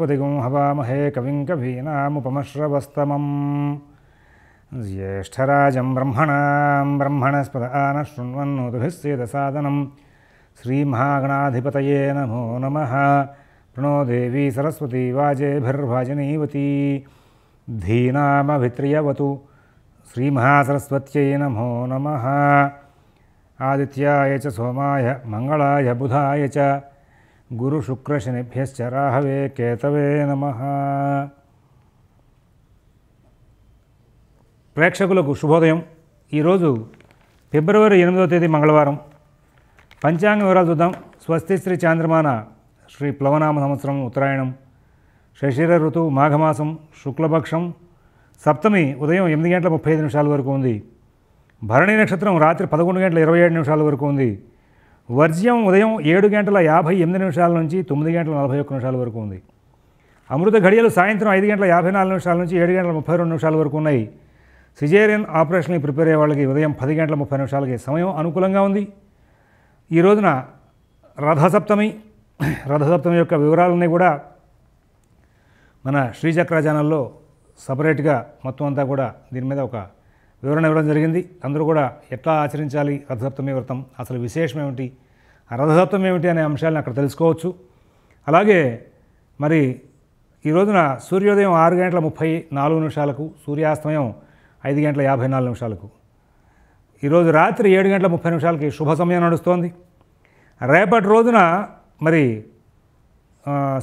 गणपतिगुं हवामहे कविं ज्येष्ठराज ज्येष्ठराजं ब्रह्मणां ब्रह्मणस्पद आनः शृण्वन्नोतुभिः सेदसादनं नमो नम प्रणो देवी सरस्वती वाजेभिर्वाजनीवती धीनामभित्रियवतु श्रीमहासरस्वत्यै नमो नम आदित्याय सोमाय मंगलाय बुधा च గురుశుక్రశనిభ్యశ్చ రాహవే కేతవే నమ ప్రేక్షకులకు శుభోదయం ఈరోజు ఫిబ్రవరి ఎనిమిదవ తేదీ మంగళవారం పంచాంగ వివరాలు చూద్దాం స్వస్తి శ్రీ చాంద్రమాన శ్రీ ప్లవనామ సంవత్సరం ఉత్తరాయణం శశిర ఋతువు మాఘమాసం శుక్లపక్షం సప్తమి ఉదయం ఎనిమిది గంటల ముప్పై ఐదు నిమిషాల వరకు ఉంది భరణి నక్షత్రం రాత్రి పదకొండు గంటల ఇరవై ఏడు నిమిషాల వరకు ఉంది వర్జ్యం ఉదయం ఏడు గంటల యాభై ఎనిమిది నిమిషాల నుంచి తొమ్మిది గంటల నలభై ఒక్క నిమిషాల వరకు ఉంది అమృత ఘడియలు సాయంత్రం ఐదు గంటల యాభై నాలుగు నిమిషాల నుంచి ఏడు గంటల ముప్పై రెండు నిమిషాల వరకు ఉన్నాయి సిజేరియన్ ఆపరేషన్కి ప్రిపేర్ అయ్యే వాళ్ళకి ఉదయం పది గంటల ముప్పై నిమిషాలకి సమయం అనుకూలంగా ఉంది ఈ రోజున రథసప్తమి రథసప్తమి యొక్క వివరాలన్నీ కూడా మన శ్రీచక్ర ఛానల్లో సపరేట్గా మొత్తం అంతా కూడా దీని మీద ఒక వివరణ ఇవ్వడం జరిగింది అందరూ కూడా ఎట్లా ఆచరించాలి రథసప్తమి వ్రతం అసలు విశేషం ఏమిటి రథసప్తమి ఏమిటి అనే అంశాలను అక్కడ తెలుసుకోవచ్చు అలాగే మరి ఈ రోజున సూర్యోదయం ఆరు గంటల ముప్పై నాలుగు నిమిషాలకు సూర్యాస్తమయం ఐదు గంటల యాభై నాలుగు నిమిషాలకు ఈరోజు రాత్రి ఏడు గంటల ముప్పై నిమిషాలకి శుభ సమయం నడుస్తోంది రేపటి రోజున మరి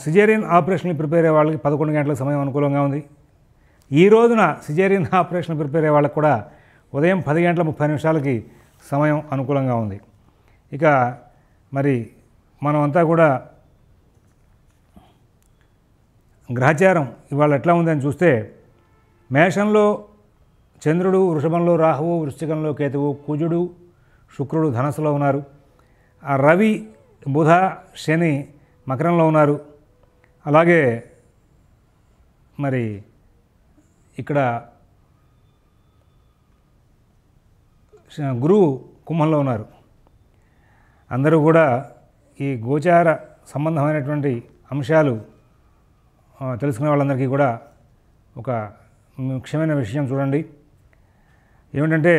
సిజేరియన్ ఆపరేషన్ ప్రిపేర్ అయ్యే వాళ్ళకి పదకొండు గంటల సమయం అనుకూలంగా ఉంది ఈ రోజున సిజేరియన్ ఆపరేషన్ ప్రిపేర్ అయ్యే వాళ్ళకు కూడా ఉదయం పది గంటల ముప్పై నిమిషాలకి సమయం అనుకూలంగా ఉంది ఇక మరి మనమంతా కూడా గ్రహచారం ఇవాళ ఎట్లా ఉందని చూస్తే మేషంలో చంద్రుడు వృషభంలో రాహువు వృశ్చికంలో కేతువు కుజుడు శుక్రుడు ధనస్సులో ఉన్నారు రవి బుధ శని మకరంలో ఉన్నారు అలాగే మరి ఇక్కడ గురువు కుంభంలో ఉన్నారు అందరూ కూడా ఈ గోచార సంబంధమైనటువంటి అంశాలు తెలుసుకునే వాళ్ళందరికీ కూడా ఒక ముఖ్యమైన విషయం చూడండి ఏమిటంటే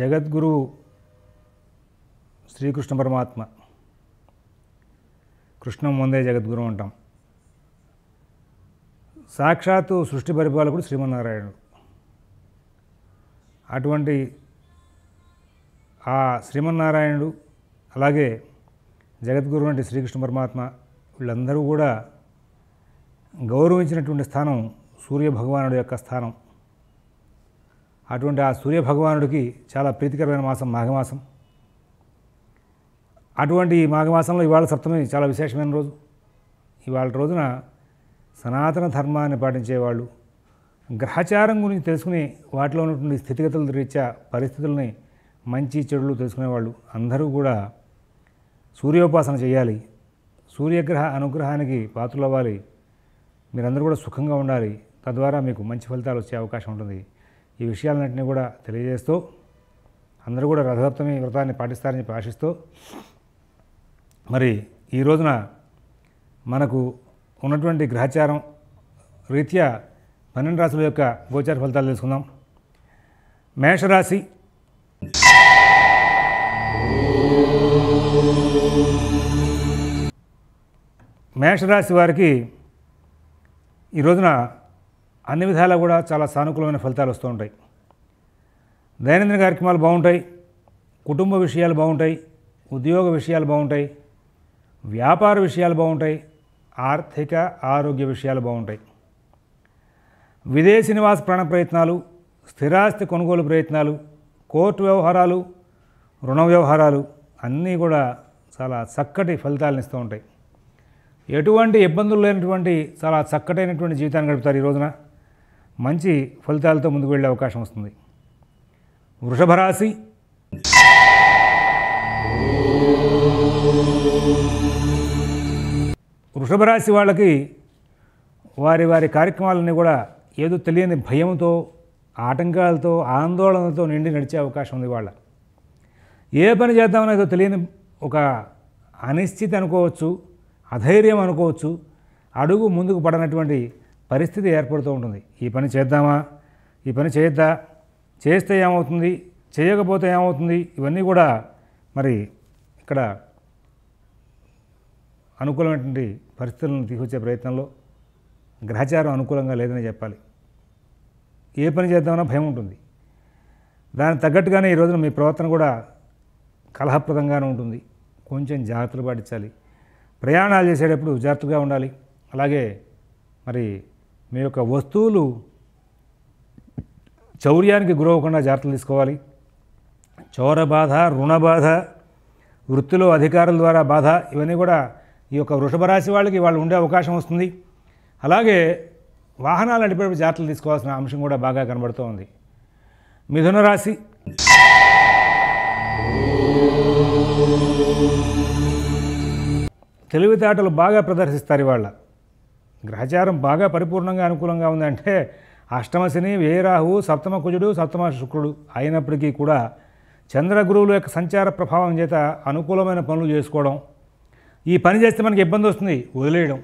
జగద్గురు శ్రీకృష్ణ పరమాత్మ కృష్ణం ముందే జగద్గురు అంటాం సాక్షాత్తు సృష్టి పరిపాలకుడు శ్రీమన్నారాయణుడు అటువంటి ఆ శ్రీమన్నారాయణుడు అలాగే జగద్గురు అంటే శ్రీకృష్ణ పరమాత్మ వీళ్ళందరూ కూడా గౌరవించినటువంటి స్థానం సూర్యభగవానుడి యొక్క స్థానం అటువంటి ఆ సూర్యభగవానుడికి చాలా ప్రీతికరమైన మాసం మాఘమాసం అటువంటి మాఘమాసంలో ఇవాళ సప్తమి చాలా విశేషమైన రోజు ఇవాళ రోజున సనాతన ధర్మాన్ని పాటించేవాళ్ళు గ్రహచారం గురించి తెలుసుకుని వాటిలో ఉన్నటువంటి స్థితిగతుల రీత్యా పరిస్థితుల్ని మంచి చెడులు తెలుసుకునేవాళ్ళు అందరూ కూడా సూర్యోపాసన చేయాలి సూర్యగ్రహ అనుగ్రహానికి పాత్రలవ్వాలి మీరందరూ కూడా సుఖంగా ఉండాలి తద్వారా మీకు మంచి ఫలితాలు వచ్చే అవకాశం ఉంటుంది ఈ విషయాలన్నింటినీ కూడా తెలియజేస్తూ అందరూ కూడా రథసప్తమి వ్రతాన్ని పాటిస్తారని ఆశిస్తూ మరి ఈ రోజున మనకు ఉన్నటువంటి గ్రహచారం రీత్యా పన్నెండు రాశుల యొక్క గోచార ఫలితాలు తెలుసుకుందాం మేషరాశి మేషరాశి వారికి ఈ రోజున అన్ని విధాలా కూడా చాలా సానుకూలమైన ఫలితాలు వస్తూ ఉంటాయి దైనందిన కార్యక్రమాలు బాగుంటాయి కుటుంబ విషయాలు బాగుంటాయి ఉద్యోగ విషయాలు బాగుంటాయి వ్యాపార విషయాలు బాగుంటాయి ఆర్థిక ఆరోగ్య విషయాలు బాగుంటాయి విదేశీ నివాస ప్రాణ ప్రయత్నాలు స్థిరాస్తి కొనుగోలు ప్రయత్నాలు కోర్టు వ్యవహారాలు రుణ వ్యవహారాలు అన్నీ కూడా చాలా చక్కటి ఫలితాలను ఇస్తూ ఉంటాయి ఎటువంటి ఇబ్బందులు లేనటువంటి చాలా చక్కటైనటువంటి జీవితాన్ని గడుపుతారు ఈ రోజున మంచి ఫలితాలతో ముందుకు వెళ్ళే అవకాశం వస్తుంది వృషభరాశి వృషభ రాశి వాళ్ళకి వారి వారి కార్యక్రమాలన్నీ కూడా ఏదో తెలియని భయంతో ఆటంకాలతో ఆందోళనతో నిండి నడిచే అవకాశం ఉంది వాళ్ళ ఏ పని చేద్దామనేదో తెలియని ఒక అనిశ్చితి అనుకోవచ్చు అధైర్యం అనుకోవచ్చు అడుగు ముందుకు పడనటువంటి పరిస్థితి ఏర్పడుతూ ఉంటుంది ఈ పని చేద్దామా ఈ పని చేయొద్దా చేస్తే ఏమవుతుంది చేయకపోతే ఏమవుతుంది ఇవన్నీ కూడా మరి ఇక్కడ అనుకూలమైనటువంటి పరిస్థితులను తీసుకొచ్చే ప్రయత్నంలో గ్రహచారం అనుకూలంగా లేదని చెప్పాలి ఏ పని చేద్దామన్నా భయం ఉంటుంది దానికి తగ్గట్టుగానే ఈ రోజున మీ ప్రవర్తన కూడా కలహప్రదంగానే ఉంటుంది కొంచెం జాగ్రత్తలు పాటించాలి ప్రయాణాలు చేసేటప్పుడు జాగ్రత్తగా ఉండాలి అలాగే మరి మీ యొక్క వస్తువులు చౌర్యానికి గురవకుండా జాగ్రత్తలు తీసుకోవాలి చౌర బాధ రుణ బాధ వృత్తిలో అధికారుల ద్వారా బాధ ఇవన్నీ కూడా ఈ యొక్క వృషభ రాశి వాళ్ళకి వాళ్ళు ఉండే అవకాశం వస్తుంది అలాగే వాహనాలు నడిపేటప్పుడు జాగ్రత్తలు తీసుకోవాల్సిన అంశం కూడా బాగా కనబడుతూ ఉంది మిథున రాశి తెలివితేటలు బాగా ప్రదర్శిస్తారు ఇవాళ గ్రహచారం బాగా పరిపూర్ణంగా అనుకూలంగా ఉందంటే శని వేరాహు సప్తమ కుజుడు సప్తమ శుక్రుడు అయినప్పటికీ కూడా చంద్రగురువుల యొక్క సంచార ప్రభావం చేత అనుకూలమైన పనులు చేసుకోవడం ఈ పని చేస్తే మనకి ఇబ్బంది వస్తుంది వదిలేయడం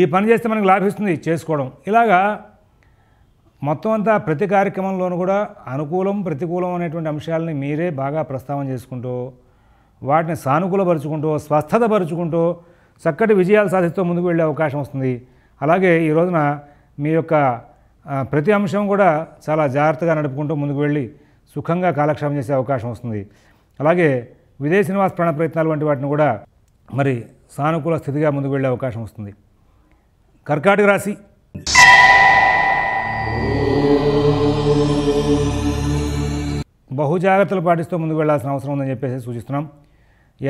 ఈ పని చేస్తే మనకి లాభిస్తుంది చేసుకోవడం ఇలాగా మొత్తం అంతా ప్రతి కార్యక్రమంలోనూ కూడా అనుకూలం ప్రతికూలం అనేటువంటి అంశాలని మీరే బాగా ప్రస్తావన చేసుకుంటూ వాటిని సానుకూలపరుచుకుంటూ స్వస్థతపరుచుకుంటూ చక్కటి విజయాలు సాధిస్తూ ముందుకు వెళ్ళే అవకాశం వస్తుంది అలాగే ఈ రోజున మీ యొక్క ప్రతి అంశం కూడా చాలా జాగ్రత్తగా నడుపుకుంటూ ముందుకు వెళ్ళి సుఖంగా కాలక్షేమం చేసే అవకాశం వస్తుంది అలాగే విదేశీ నివాస ప్రాణ ప్రయత్నాలు వంటి వాటిని కూడా మరి సానుకూల స్థితిగా ముందుకు వెళ్ళే అవకాశం వస్తుంది కర్కాటక రాశి బహుజాగ్రత్తలు పాటిస్తూ ముందుకు వెళ్లాల్సిన అవసరం ఉందని చెప్పేసి సూచిస్తున్నాం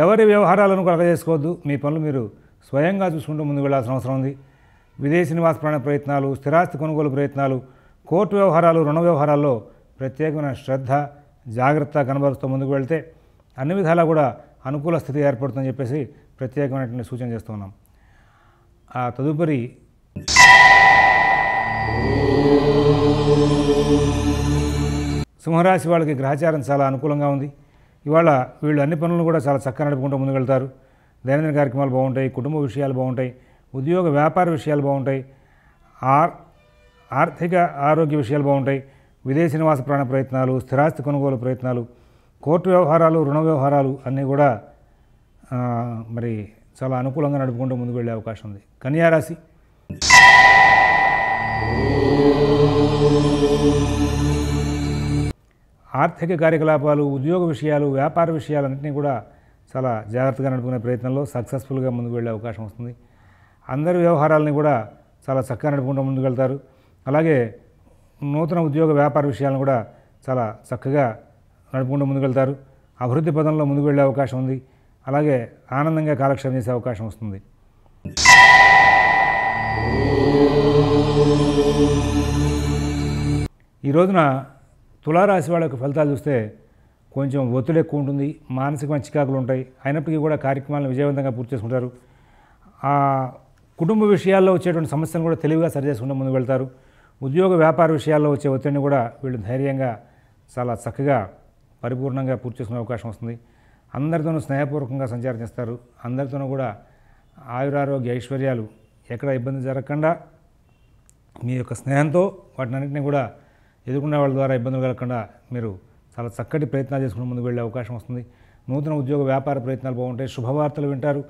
ఎవరి వ్యవహారాలను కలగజేసుకోవద్దు మీ పనులు మీరు స్వయంగా చూసుకుంటూ ముందుకు వెళ్లాల్సిన అవసరం ఉంది విదేశీ నివాస ప్రాణ ప్రయత్నాలు స్థిరాస్తి కొనుగోలు ప్రయత్నాలు కోర్టు వ్యవహారాలు రుణ వ్యవహారాల్లో ప్రత్యేకమైన శ్రద్ధ జాగ్రత్త కనబరుస్తూ ముందుకు వెళ్తే అన్ని విధాలా కూడా అనుకూల స్థితి ఏర్పడుతుందని చెప్పేసి ప్రత్యేకమైనటువంటి సూచన చేస్తూ ఉన్నాం ఆ తదుపరి సింహరాశి వాళ్ళకి గ్రహచారం చాలా అనుకూలంగా ఉంది ఇవాళ వీళ్ళు అన్ని పనులను కూడా చాలా చక్కగా నడుపుకుంటూ ముందుకెళ్తారు దైనందిన కార్యక్రమాలు బాగుంటాయి కుటుంబ విషయాలు బాగుంటాయి ఉద్యోగ వ్యాపార విషయాలు బాగుంటాయి ఆర్ ఆర్థిక ఆరోగ్య విషయాలు బాగుంటాయి విదేశీ నివాస ప్రాణ ప్రయత్నాలు స్థిరాస్తి కొనుగోలు ప్రయత్నాలు కోర్టు వ్యవహారాలు రుణ వ్యవహారాలు అన్నీ కూడా మరి చాలా అనుకూలంగా నడుపుకుంటూ ముందుకు వెళ్ళే అవకాశం ఉంది కన్యారాశి ఆర్థిక కార్యకలాపాలు ఉద్యోగ విషయాలు వ్యాపార విషయాలన్నింటినీ కూడా చాలా జాగ్రత్తగా నడుపుకునే ప్రయత్నంలో సక్సెస్ఫుల్గా ముందుకు వెళ్ళే అవకాశం వస్తుంది అందరి వ్యవహారాలని కూడా చాలా చక్కగా నడుపుకుంటూ ముందుకు వెళ్తారు అలాగే నూతన ఉద్యోగ వ్యాపార విషయాలను కూడా చాలా చక్కగా నడుపుకుంటూ ముందుకు వెళ్తారు అభివృద్ధి పదంలో ముందుకు వెళ్ళే అవకాశం ఉంది అలాగే ఆనందంగా కాలక్షేపం చేసే అవకాశం వస్తుంది ఈ రోజున తులారాశి వాళ్ళ యొక్క ఫలితాలు చూస్తే కొంచెం ఒత్తిడి ఎక్కువ ఉంటుంది మానసికమైన చికాకులు ఉంటాయి అయినప్పటికీ కూడా కార్యక్రమాలను విజయవంతంగా పూర్తి చేసుకుంటారు ఆ కుటుంబ విషయాల్లో వచ్చేటువంటి సమస్యను కూడా తెలివిగా సరిచేసుకుంటూ ముందుకు వెళ్తారు ఉద్యోగ వ్యాపార విషయాల్లో వచ్చే ఒత్తిడిని కూడా వీళ్ళు ధైర్యంగా చాలా చక్కగా పరిపూర్ణంగా పూర్తి చేసుకునే అవకాశం వస్తుంది అందరితోనూ స్నేహపూర్వకంగా సంచారం చేస్తారు అందరితోనూ కూడా ఆయురారోగ్య ఐశ్వర్యాలు ఎక్కడ ఇబ్బంది జరగకుండా మీ యొక్క స్నేహంతో వాటినన్నింటినీ కూడా ఎదుర్కొన్న వాళ్ళ ద్వారా ఇబ్బందులు కలగకుండా మీరు చాలా చక్కటి ప్రయత్నాలు చేసుకుని ముందుకు వెళ్ళే అవకాశం వస్తుంది నూతన ఉద్యోగ వ్యాపార ప్రయత్నాలు బాగుంటాయి శుభవార్తలు వింటారు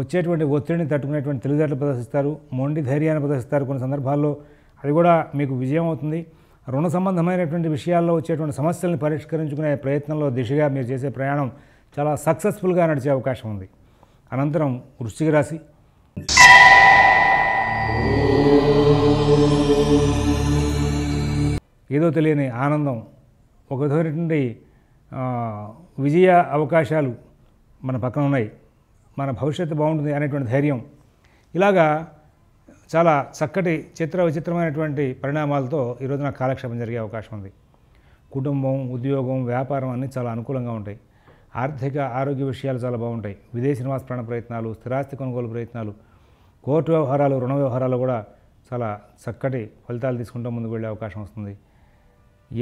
వచ్చేటువంటి ఒత్తిడిని తట్టుకునేటువంటి తెలివితేటలు ప్రదర్శిస్తారు మొండి ధైర్యాన్ని ప్రదర్శిస్తారు కొన్ని సందర్భాల్లో అది కూడా మీకు విజయం అవుతుంది రుణ సంబంధమైనటువంటి విషయాల్లో వచ్చేటువంటి సమస్యలను పరిష్కరించుకునే ప్రయత్నంలో దిశగా మీరు చేసే ప్రయాణం చాలా సక్సెస్ఫుల్గా నడిచే అవకాశం ఉంది అనంతరం వృశ్చిక రాశి ఏదో తెలియని ఆనందం ఒక విధమైనటువంటి విజయ అవకాశాలు మన పక్కన ఉన్నాయి మన భవిష్యత్తు బాగుంటుంది అనేటువంటి ధైర్యం ఇలాగా చాలా చక్కటి చిత్ర విచిత్రమైనటువంటి పరిణామాలతో నాకు కాలక్షేపం జరిగే అవకాశం ఉంది కుటుంబం ఉద్యోగం వ్యాపారం అన్నీ చాలా అనుకూలంగా ఉంటాయి ఆర్థిక ఆరోగ్య విషయాలు చాలా బాగుంటాయి విదేశీ నివాస ప్రాణ ప్రయత్నాలు స్థిరాస్తి కొనుగోలు ప్రయత్నాలు కోర్టు వ్యవహారాలు రుణ వ్యవహారాలు కూడా చాలా చక్కటి ఫలితాలు తీసుకుంటూ ముందుకు వెళ్ళే అవకాశం వస్తుంది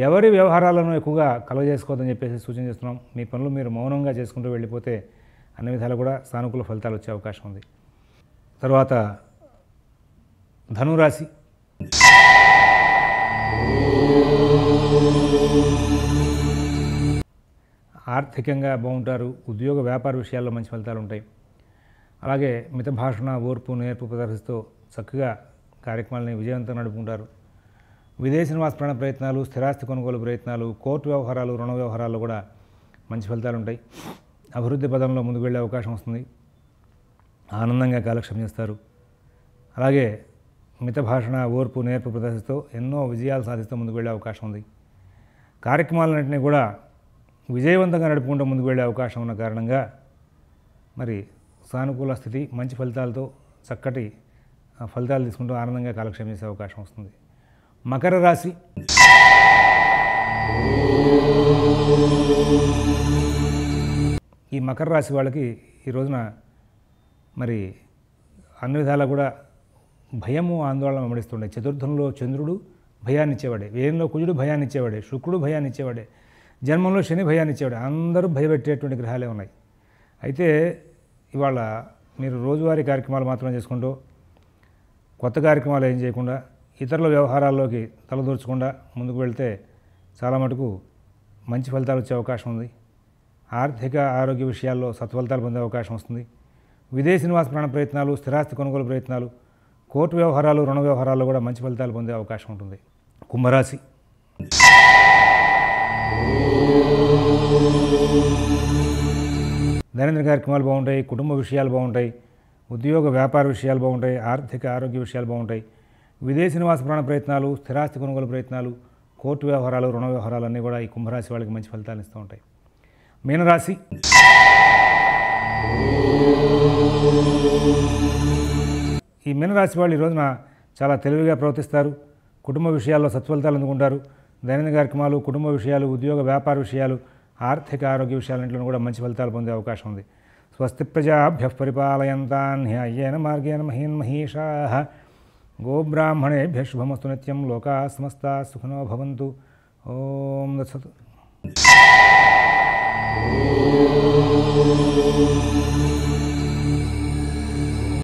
ఎవరి వ్యవహారాలను ఎక్కువగా కలగజేసుకోవద్దని చెప్పేసి సూచన చేస్తున్నాం మీ పనులు మీరు మౌనంగా చేసుకుంటూ వెళ్ళిపోతే అన్ని విధాలు కూడా సానుకూల ఫలితాలు వచ్చే అవకాశం ఉంది తర్వాత ధనురాశి ఆర్థికంగా బాగుంటారు ఉద్యోగ వ్యాపార విషయాల్లో మంచి ఫలితాలు ఉంటాయి అలాగే మిత భాషణ ఓర్పు నేర్పు ప్రదర్శిస్తూ చక్కగా కార్యక్రమాలని విజయవంతం నడుపుకుంటారు విదేశ నివాస ప్రయత్నాలు స్థిరాస్తి కొనుగోలు ప్రయత్నాలు కోర్టు వ్యవహారాలు రుణ వ్యవహారాల్లో కూడా మంచి ఫలితాలు ఉంటాయి అభివృద్ధి పదంలో ముందుకు వెళ్ళే అవకాశం వస్తుంది ఆనందంగా కాలక్షేపం చేస్తారు అలాగే మిత భాషణ ఓర్పు నేర్పు ప్రదర్శిస్తూ ఎన్నో విజయాలు సాధిస్తూ ముందుకు వెళ్ళే అవకాశం ఉంది కార్యక్రమాలన్నింటినీ కూడా విజయవంతంగా నడుపుకుంటూ ముందుకు వెళ్ళే అవకాశం ఉన్న కారణంగా మరి సానుకూల స్థితి మంచి ఫలితాలతో చక్కటి ఫలితాలు తీసుకుంటూ ఆనందంగా కాలక్షేపం చేసే అవకాశం వస్తుంది మకర రాశి ఈ మకర రాశి వాళ్ళకి ఈ రోజున మరి అన్ని విధాలా కూడా భయము ఆందోళన వెంబడిస్తుండే చతుర్థంలో చంద్రుడు భయాన్నిచ్చేవాడే వేయంలో కుజుడు భయాన్నిచ్చేవాడే శుక్రుడు భయాన్నిచ్చేవాడే జన్మంలో శని భయాన్ని ఇచ్చేవాడు అందరూ భయపెట్టేటువంటి గ్రహాలే ఉన్నాయి అయితే ఇవాళ మీరు రోజువారీ కార్యక్రమాలు మాత్రమే చేసుకుంటూ కొత్త కార్యక్రమాలు ఏం చేయకుండా ఇతరుల వ్యవహారాల్లోకి తలదూర్చకుండా ముందుకు వెళ్తే చాలా మటుకు మంచి ఫలితాలు వచ్చే అవకాశం ఉంది ఆర్థిక ఆరోగ్య విషయాల్లో సత్ఫలితాలు పొందే అవకాశం వస్తుంది విదేశీ నివాస ప్రాణ ప్రయత్నాలు స్థిరాస్తి కొనుగోలు ప్రయత్నాలు కోర్టు వ్యవహారాలు రుణ వ్యవహారాల్లో కూడా మంచి ఫలితాలు పొందే అవకాశం ఉంటుంది కుంభరాశి నరేంద్ర కార్యక్రమాలు బాగుంటాయి కుటుంబ విషయాలు బాగుంటాయి ఉద్యోగ వ్యాపార విషయాలు బాగుంటాయి ఆర్థిక ఆరోగ్య విషయాలు బాగుంటాయి విదేశీ నివాస ప్రాణ ప్రయత్నాలు స్థిరాస్తి కొనుగోలు ప్రయత్నాలు కోర్టు వ్యవహారాలు రుణ వ్యవహారాలు అన్నీ కూడా ఈ కుంభరాశి వాళ్ళకి మంచి ఫలితాలు ఇస్తూ ఉంటాయి మీనరాశి ఈ మీనరాశి వాళ్ళు ఈ రోజున చాలా తెలివిగా ప్రవర్తిస్తారు కుటుంబ విషయాల్లో సత్ఫలితాలు అందుకుంటారు దైనందిన కార్యక్రమాలు కుటుంబ విషయాలు ఉద్యోగ వ్యాపార విషయాలు ఆర్థిక ఆరోగ్య విషయాలంట్లో కూడా మంచి ఫలితాలు పొందే అవకాశం ఉంది స్వస్తి ప్రజాభ్య పరిపాలయంతాన్ హ్యాయేన మార్గేణ మహీన్ మహీషా గోబ్రాహ్మణేభ్య శుభమస్తు నిత్యం లోకా సమస్త సుఖనో భవంతు ఓం దత్సతు